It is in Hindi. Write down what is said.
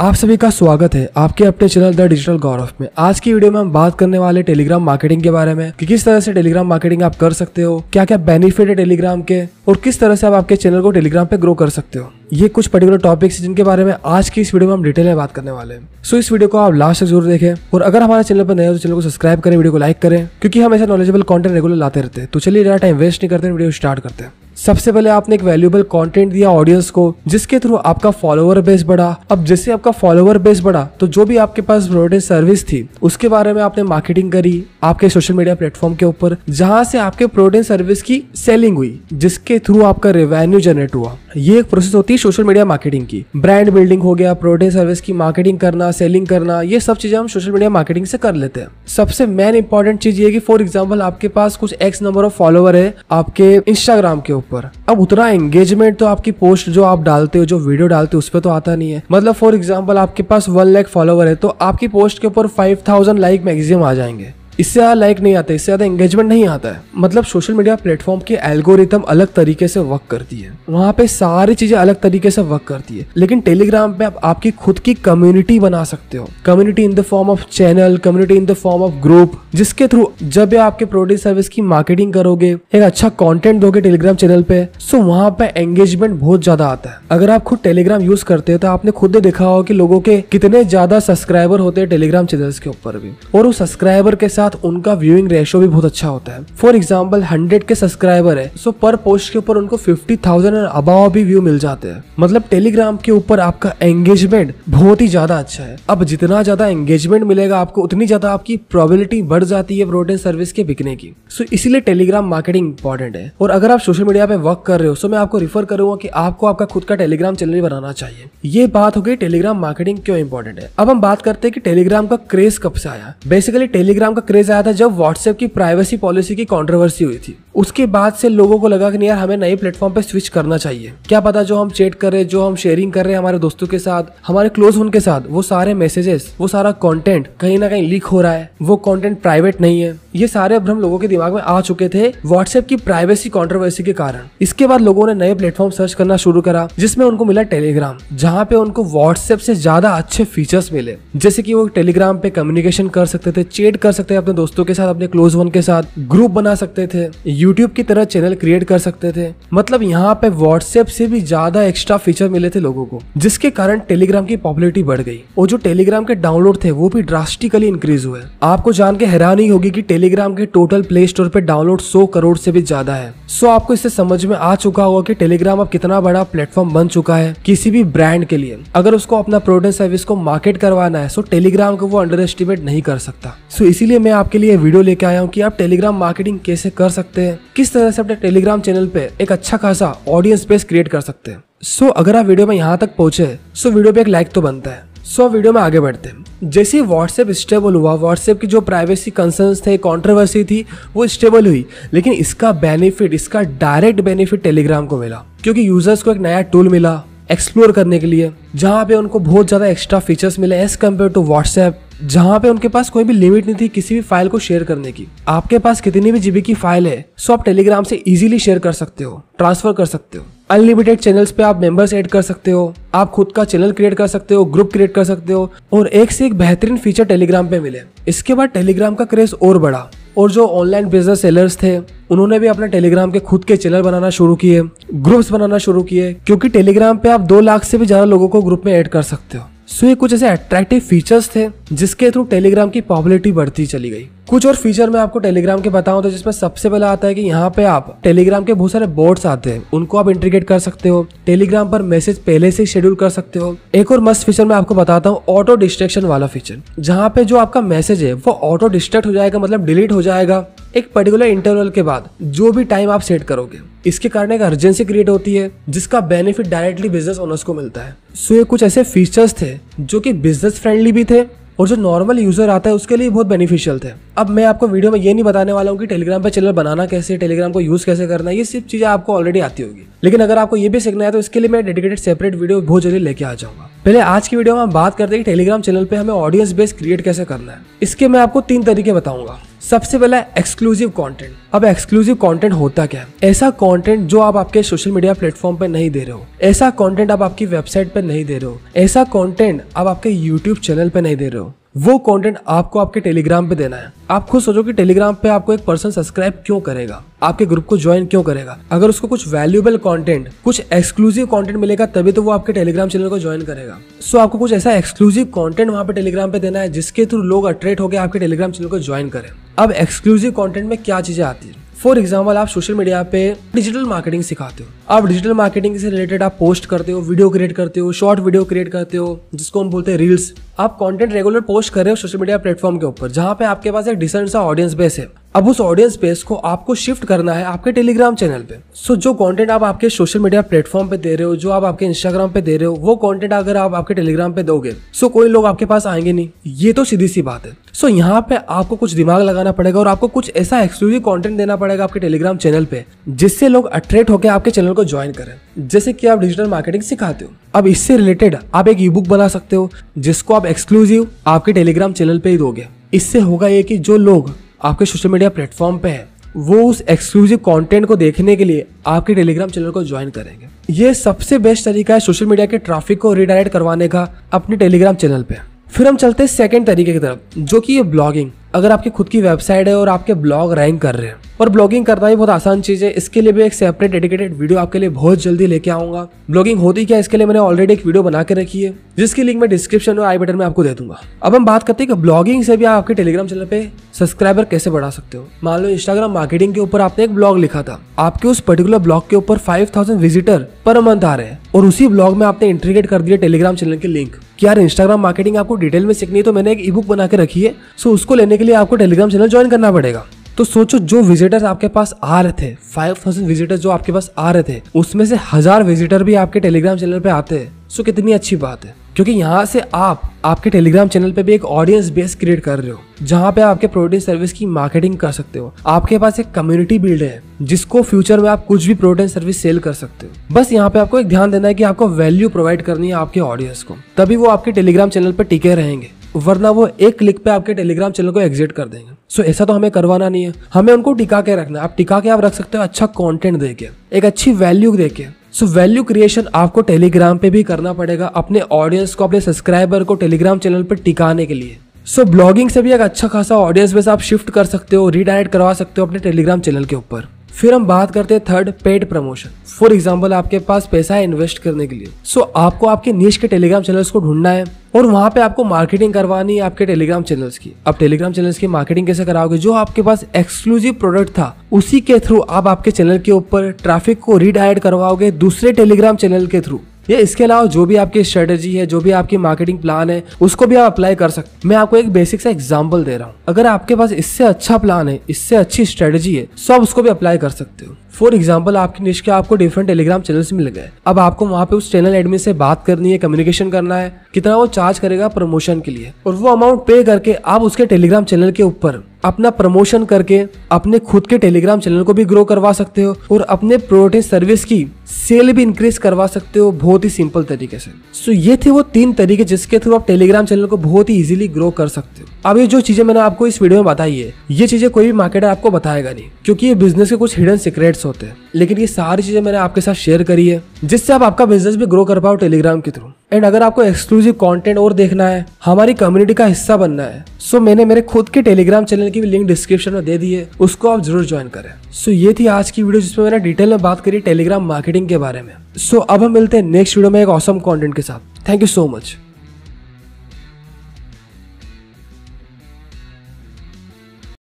आप सभी का स्वागत है आपके अपने चैनल द डिजिटल गौरव में आज की वीडियो में हम बात करने वाले टेलीग्राम मार्केटिंग के बारे में कि किस तरह से टेलीग्राम मार्केटिंग आप कर सकते हो क्या क्या बेनिफिट है टेलीग्राम के और किस तरह से आप आपके चैनल को टेलीग्राम पे ग्रो कर सकते हो ये कुछ पर्टिकुलर टॉपिक्स जिनके बारे में आज की इस वीडियो में हम डिटेल में बात करने वाले हैं सो इस वीडियो को आप लास्ट तक जरूर देखें और अगर हमारे चैनल पर नए हो तो चैनल को सब्सक्राइब करें वीडियो को लाइक करें क्योंकि हम ऐसा नॉलेजेबल कॉन्टेंट रेगुलर लाते रहते हैं तो चलिए ज़्यादा टाइम वेस्ट नहीं करते वीडियो स्टार्ट करते हैं सबसे पहले आपने एक वैल्यूबल कंटेंट दिया ऑडियंस को जिसके थ्रू आपका फॉलोवर बेस बढ़ा अब जैसे आपका फॉलोवर बेस बढ़ा तो जो भी आपके पास प्रोडक्ट सर्विस थी उसके बारे में आपने मार्केटिंग करी आपके सोशल मीडिया प्लेटफॉर्म के ऊपर जहां से आपके प्रोडक्ट सर्विस की सेलिंग हुई जिसके थ्रू आपका रेवेन्यू जनरेट हुआ ये एक प्रोसेस होती है सोशल मीडिया मार्केटिंग की ब्रांड बिल्डिंग हो गया प्रोडक्ट सर्विस की मार्केटिंग करना सेलिंग करना ये सब चीजें हम सोशल मीडिया मार्केटिंग से कर लेते हैं सबसे मेन इंपॉर्टेंट चीज ये कि फॉर एग्जाम्पल आपके पास कुछ एक्स नंबर ऑफ फॉलोवर है आपके इंस्टाग्राम के ऊपर अब उतना एंगेजमेंट तो आपकी पोस्ट जो आप डालते हो जो वीडियो डालते हो उस पर तो आता नहीं है मतलब फॉर एग्जाम्पल आपके पास वन लैक फॉलोवर है तो आपकी पोस्ट के ऊपर फाइव थाउजेंड लाइक मैगजिम आ जाएंगे इससे ज़्यादा लाइक नहीं आता इससे ज़्यादा एंगेजमेंट नहीं आता है मतलब सोशल मीडिया प्लेटफॉर्म की एल्गोरिथम अलग तरीके से वर्क करती है वहाँ पे सारी चीज़ें अलग तरीके से वर्क करती है लेकिन टेलीग्राम पे आप आपकी खुद की कम्युनिटी बना सकते हो community in the form of channel community in the form of group जिसके थ्रू जब भी आपके प्रोडक्ट सर्विस की मार्केटिंग करोगे एक अच्छा कॉन्टेंट दोगे टेलीग्राम चैनल पे सो वहाँ पे एंगेजमेंट बहुत ज़्यादा आता है अगर आप खुद टेलीग्राम यूज करते हो तो आपने खुद देखा हो कि लोगों के कितने ज़्यादा सब्सक्राइबर होते हैं टेलीग्राम चैनल के ऊपर भी और उस सब्सक्राइबर के साथ साथ उनका व्यूइंग रेशियो भी बहुत अच्छा होता है फॉर एग्जाम्पल हंड्रेड के सब्सक्राइबर है सो पर पोस्ट के ऊपर उनको फिफ्टी थाउजेंड और अबाव भी व्यू मिल जाते हैं मतलब टेलीग्राम के ऊपर आपका एंगेजमेंट बहुत ही ज्यादा अच्छा है अब जितना ज्यादा एंगेजमेंट मिलेगा आपको उतनी ज्यादा आपकी प्रोबेबिलिटी बढ़ जाती है ब्रॉडबैंड सर्विस के बिकने की सो इसीलिए टेलीग्राम मार्केटिंग इंपॉर्टेंट है और अगर आप सोशल मीडिया पे वर्क कर रहे हो सो मैं आपको रिफर करूंगा कि आपको आपका खुद का टेलीग्राम चैनल बनाना चाहिए ये बात हो गई टेलीग्राम मार्केटिंग क्यों इंपॉर्टेंट है अब हम बात करते हैं कि टेलीग्राम का क्रेज कब से आया बेसिकली टेलीग्राम का क्रेज आया था जब व्हाट्सएप की प्राइवेसी पॉलिसी की कॉन्ट्रोवर्सी हुई थी उसके बाद से लोगों को लगा कि नहीं यार हमें नए प्लेटफॉर्म पे स्विच करना चाहिए क्या पता जो हम चेट कर रहे जो हम शेयरिंग कर रहे हैं हमारे दोस्तों के साथ हमारे क्लोज उनके साथ वो सारे मैसेजेस वो सारा कॉन्टेंट कहीं ना कहीं लीक हो रहा है वो कॉन्टेंट प्राइवेट नहीं है ये सारे भ्रम लोगों के दिमाग में आ चुके थे व्हाट्सएप की प्राइवेसी कॉन्ट्रोवर्सी के कारण इसके बाद लोगों ने नए प्लेटफॉर्म सर्च करना शुरू करा जिसमें उनको मिला टेलीग्राम जहाँ पे उनको व्हाट्सएप से ज्यादा अच्छे फीचर्स मिले जैसे की वो टेलीग्राम पे कम्युनिकेशन कर सकते थे चेट कर सकते थे अपने दोस्तों के साथ अपने क्लोज वन के साथ ग्रुप बना सकते थे यूट्यूब की तरह चैनल क्रिएट कर सकते थे मतलब यहाँ पे व्हाट्सएप से भी ज्यादा एक्स्ट्रा फीचर मिले थे लोगों को जिसके कारण टेलीग्राम की पॉपुलरिटी बढ़ गई और जो टेलीग्राम के डाउनलोड थे वो भी ड्रास्टिकली इंक्रीज हुए आपको जान के हैरानी होगी की टेलीग्राम के टोटल प्ले स्टोर पे डाउनलोड सौ करोड़ से भी ज्यादा है सो आपको इससे समझ में आ चुका होगा की टेलीग्राम अब कितना बड़ा प्लेटफॉर्म बन चुका है किसी भी ब्रांड के लिए अगर उसको अपना प्रोडक्ट सर्विस को मार्केट करवाना है सो टेलीग्राम को वो अंडर एस्टिमेट नहीं कर सकता सो इसीलिए मैं आपके लिए वीडियो लेके आया हूँ कि आप टेलीग्राम मार्केटिंग कैसे कर सकते हैं किस तरह से अपने टेलीग्राम चैनल पे एक अच्छा खासा ऑडियंस बेस क्रिएट कर सकते हैं सो अगर आप वीडियो में यहाँ तक पहुंचे सो वीडियो पे एक लाइक तो बनता है सो so, वीडियो में आगे बढ़ते हैं जैसे ही व्हाट्सएप स्टेबल हुआ व्हाट्सएप की जो प्राइवेसी कंसर्न्स थे कंट्रोवर्सी थी वो स्टेबल हुई लेकिन इसका बेनिफिट इसका डायरेक्ट बेनिफिट टेलीग्राम को मिला क्योंकि यूजर्स को एक नया टूल मिला एक्सप्लोर करने के लिए जहाँ पे उनको बहुत ज़्यादा एक्स्ट्रा फीचर्स मिले एज कम्पेयर टू व्हाट्सएप जहाँ पे उनके पास कोई भी लिमिट नहीं थी किसी भी फाइल को शेयर करने की आपके पास कितनी भी जीबी की फाइल है सो आप टेलीग्राम से इजीली शेयर कर सकते हो ट्रांसफर कर सकते हो अनलिमिटेड चैनल्स पे आप मेंबर्स ऐड कर सकते हो आप खुद का चैनल क्रिएट कर सकते हो ग्रुप क्रिएट कर सकते हो और एक से एक बेहतरीन फीचर टेलीग्राम पे मिले इसके बाद टेलीग्राम का क्रेज और बढ़ा और जो ऑनलाइन बिजनेस सेलर्स थे उन्होंने भी अपने टेलीग्राम के खुद के चैनल बनाना शुरू किए ग्रुप्स बनाना शुरू किए क्योंकि टेलीग्राम पे आप दो लाख से भी ज्यादा लोगों को ग्रुप में ऐड कर सकते हो सो ये कुछ ऐसे अट्रैक्टिव फीचर्स थे जिसके थ्रू टेलीग्राम की पॉपुलरिटी बढ़ती चली गई कुछ और फीचर मैं आपको टेलीग्राम के बताऊं तो जिसमें सबसे पहला आता है कि यहाँ पे आप टेलीग्राम के बहुत सारे बोर्ड्स आते हैं उनको आप इंटीग्रेट कर सकते हो टेलीग्राम पर मैसेज पहले से शेड्यूल कर सकते हो एक और मस्त फीचर मैं आपको बताता हूँ ऑटो डिस्ट्रेक्शन वाला फीचर जहाँ पे जो आपका मैसेज है वो ऑटो डिस्ट्रेक्ट हो जाएगा मतलब डिलीट हो जाएगा एक पर्टिकुलर इंटरवल के बाद जो भी टाइम आप सेट करोगे इसके कारण एक अर्जेंसी क्रिएट होती है जिसका बेनिफिट डायरेक्टली बिजनेस ओनर्स को मिलता है सो ये कुछ ऐसे फीचर्स थे जो कि बिजनेस फ्रेंडली भी थे और जो नॉर्मल यूजर आता है उसके लिए बहुत बेनिफिशियल थे अब मैं आपको वीडियो में ये नहीं बताने वाला हूँ कि टेलीग्राम पर चैनल बनाना कैसे टेलीग्राम को यूज कैसे करना ये सब चीजें आपको ऑलरेडी आती होगी लेकिन अगर आपको ये भी सीखना है तो इसके लिए मैं डेडिकेटेड सेपरेट वीडियो बहुत जल्दी लेके आ जाऊंगा पहले आज की वीडियो में हम बात करते हैं कि टेलीग्राम चैनल पे हमें ऑडियंस बेस क्रिएट कैसे करना है इसके मैं आपको तीन तरीके बताऊंगा सबसे पहला एक्सक्लूसिव कंटेंट अब एक्सक्लूसिव कंटेंट होता क्या है ऐसा कंटेंट जो आप आपके सोशल मीडिया प्लेटफॉर्म पर नहीं दे रहे हो ऐसा कंटेंट आप आपकी वेबसाइट पर नहीं दे रहे हो ऐसा कंटेंट आप आपके यूट्यूब चैनल पर नहीं दे रहे हो वो कंटेंट आपको आपके टेलीग्राम पे देना है आप खुद सोचो कि टेलीग्राम पे आपको एक पर्सन सब्सक्राइब क्यों करेगा आपके ग्रुप को ज्वाइन क्यों करेगा अगर उसको कुछ वैल्यूएबल कंटेंट कुछ एक्सक्लूसिव कंटेंट मिलेगा तभी तो वो आपके टेलीग्राम चैनल को ज्वाइन करेगा सो so, आपको कुछ ऐसा एक्सक्लूसिव कॉन्टेंट वहाँ पे टेलीग्राम पे देना है जिसके थ्रू लोग अट्रैक्ट होकर आपके टेलीग्राम चैनल को ज्वाइन करें अब एक्सक्लूसिव कॉन्टेंट में क्या चीजें आती है फॉर एग्जाम्पल आप सोशल मीडिया पे डिजिटल मार्केटिंग सिखाते हो आप डिजिटल मार्केटिंग से रिलेटेड आप पोस्ट करते हो वीडियो क्रिएट करते हो शॉर्ट वीडियो क्रिएट करते हो जिसको हम बोलते हैं रील्स आप कंटेंट रेगुलर पोस्ट कर रहे हो सोशल मीडिया प्लेटफॉर्म के ऊपर जहां पे आपके पास एक डिसेंट सा ऑडियंस बेस है अब उस ऑडियंस बेस को आपको शिफ्ट करना है आपके टेलीग्राम चैनल पे सो so, जो कंटेंट आप आपके सोशल मीडिया प्लेटफॉर्म पे दे रहे हो जो आप आपके इंस्टाग्राम पे दे रहे हो वो कंटेंट अगर आप आपके टेलीग्राम पे दोगे सो so, कोई लोग आपके पास आएंगे नहीं ये तो सीधी सी बात है सो so, यहाँ पे आपको कुछ दिमाग लगाना पड़ेगा और आपको कुछ ऐसा एक्सक्लूसिव कॉन्टेंट देना पड़ेगा आपके टेलीग्राम चैनल पे जिससे लोग अट्रैक्ट होकर आपके चैनल को ज्वाइन करें जैसे कि आप डिजिटल मार्केटिंग सिखाते हो अब इससे रिलेटेड आप एक ई बुक बना सकते हो जिसको आप एक्सक्लूसिव आपके टेलीग्राम चैनल पे ही दोगे इससे होगा ये कि जो लोग आपके सोशल मीडिया प्लेटफॉर्म पे है वो उस एक्सक्लूसिव कंटेंट को देखने के लिए आपके टेलीग्राम चैनल को ज्वाइन करेंगे ये सबसे बेस्ट तरीका है सोशल मीडिया के ट्रैफिक को रिडायरेक्ट करवाने का अपने टेलीग्राम चैनल पे फिर हम चलते हैं सेकेंड तरीके की तरफ जो कि ये ब्लॉगिंग अगर आपकी खुद की वेबसाइट है और आपके ब्लॉग रैंक कर रहे हैं और ब्लॉगिंग करना भी बहुत आसान चीज़ है इसके लिए भी एक सेपरेट डेडिकेटेड वीडियो आपके लिए बहुत जल्दी लेके आऊंगा ब्लॉगिंग होती क्या इसके लिए मैंने ऑलरेडी एक वीडियो बना के रखी है जिसकी लिंक मैं डिस्क्रिप्शन और आई बटन में आपको दे दूंगा अब हम बात करते हैं कि ब्लॉगिंग से भी आपके टेलीग्राम चैनल पे सब्सक्राइबर कैसे बढ़ा सकते हो मान लो इंस्टाग्राम मार्केटिंग के ऊपर आपने एक ब्लॉग लिखा था आपके उस पर्टिकुलर ब्लॉग के ऊपर 5000 विजिटर पर मंथ आ रहे हैं और उसी ब्लॉग में आपने इंटीग्रेट कर दिया टेलीग्राम चैनल के लिंक कि यार इंस्टाग्राम मार्केटिंग आपको डिटेल में सीखनी है तो मैंने एक ई बुक बना के रखी है सो उसको लेने के लिए आपको टेलीग्राम चैनल ज्वाइन करना पड़ेगा तो सोचो जो विजिटर्स आपके पास आ रहे थे फाइव थाउजेंड विजिटर्स जो आपके पास आ रहे थे उसमें से हजार विजिटर भी आपके टेलीग्राम चैनल पे आते हैं सो कितनी अच्छी बात है क्योंकि यहाँ से आप आपके टेलीग्राम चैनल पे भी एक ऑडियंस बेस क्रिएट कर रहे हो जहाँ पे आपके प्रोडक्ट सर्विस की मार्केटिंग कर सकते हो आपके पास एक कम्युनिटी बिल्ड है जिसको फ्यूचर में आप कुछ भी प्रोडक्ट सर्विस सेल कर सकते हो बस यहाँ पे आपको एक ध्यान देना है कि आपको वैल्यू प्रोवाइड करनी है आपके ऑडियंस को तभी वो आपके टेलीग्राम चैनल पर टिके रहेंगे वरना वो एक क्लिक पे आपके टेलीग्राम चैनल को एग्जिट कर देंगे सो ऐसा तो हमें करवाना नहीं है हमें उनको टिका के रखना है आप टिका के आप रख सकते हो अच्छा कंटेंट के एक अच्छी वैल्यू दे के सो वैल्यू क्रिएशन आपको टेलीग्राम पे भी करना पड़ेगा अपने ऑडियंस को अपने सब्सक्राइबर को टेलीग्राम चैनल पर टिकाने के लिए सो so, ब्लॉगिंग से भी एक अच्छा खासा ऑडियंस बेस आप शिफ्ट कर सकते हो रीडायरेक्ट करवा सकते हो अपने टेलीग्राम चैनल के ऊपर फिर हम बात करते हैं third paid promotion for example आपके पास पैसा है इन्वेस्ट करने के लिए सो so, आपको आपके नीच के टेलीग्राम चैनल्स को ढूंढना है और वहाँ पे आपको मार्केटिंग करवानी है आपके टेलीग्राम चैनल्स की आप टेलीग्राम चैनल्स की मार्केटिंग कैसे कराओगे जो आपके पास एक्सक्लूसिव प्रोडक्ट था उसी के थ्रू आप आपके चैनल के ऊपर ट्रैफिक को रीडायरेक्ट करवाओगे दूसरे टेलीग्राम चैनल के थ्रू या इसके अलावा जो भी आपकी स्ट्रेटेजी है जो भी आपकी मार्केटिंग प्लान है उसको भी आप अप्लाई कर सकते मैं आपको एक बेसिक सा एग्जाम्पल दे रहा हूँ अगर आपके पास इससे अच्छा प्लान है इससे अच्छी स्ट्रेटेजी है सो तो आप उसको भी अप्लाई कर सकते हो फॉर एग्जाम्पल आपकी निश के आपको डिफरेंट टेलीग्राम चैनल्स मिल गए अब आपको वहाँ पे उस चैनल एडमिन से बात करनी है कम्युनिकेशन करना है कितना वो चार्ज करेगा प्रमोशन के लिए और वो अमाउंट पे करके आप उसके टेलीग्राम चैनल के ऊपर अपना प्रमोशन करके अपने खुद के टेलीग्राम चैनल को भी ग्रो करवा सकते हो और अपने प्रोटीन सर्विस की सेल भी इंक्रीज करवा सकते हो बहुत ही सिंपल तरीके से सो so, ये थे वो तीन तरीके जिसके थ्रू आप टेलीग्राम चैनल को बहुत ही इजीली ग्रो कर सकते हो अब ये जो चीजें मैंने आपको इस वीडियो में बताई है ये चीजें कोई भी मार्केटर आपको बताएगा नहीं क्योंकि ये बिजनेस के कुछ हिडन सीक्रेट्स होते हैं लेकिन ये सारी चीजें मैंने आपके साथ शेयर करी है जिससे आप आपका बिजनेस भी ग्रो कर पाओ टेलीग्राम के थ्रू एंड अगर आपको एक्सक्लूसिव कंटेंट और देखना है हमारी कम्युनिटी का हिस्सा बनना है सो मैंने मेरे खुद के टेलीग्राम चैनल की भी लिंक डिस्क्रिप्शन में दे दी है उसको आप जरूर ज्वाइन करें सो ये थी आज की वीडियो जिसमें मैंने डिटेल में बात करी टेलीग्राम मार्केटिंग मार्केटिंग के बारे में सो so, अब हम मिलते हैं नेक्स्ट वीडियो में एक ऑसम कॉन्टेंट के साथ थैंक यू सो मच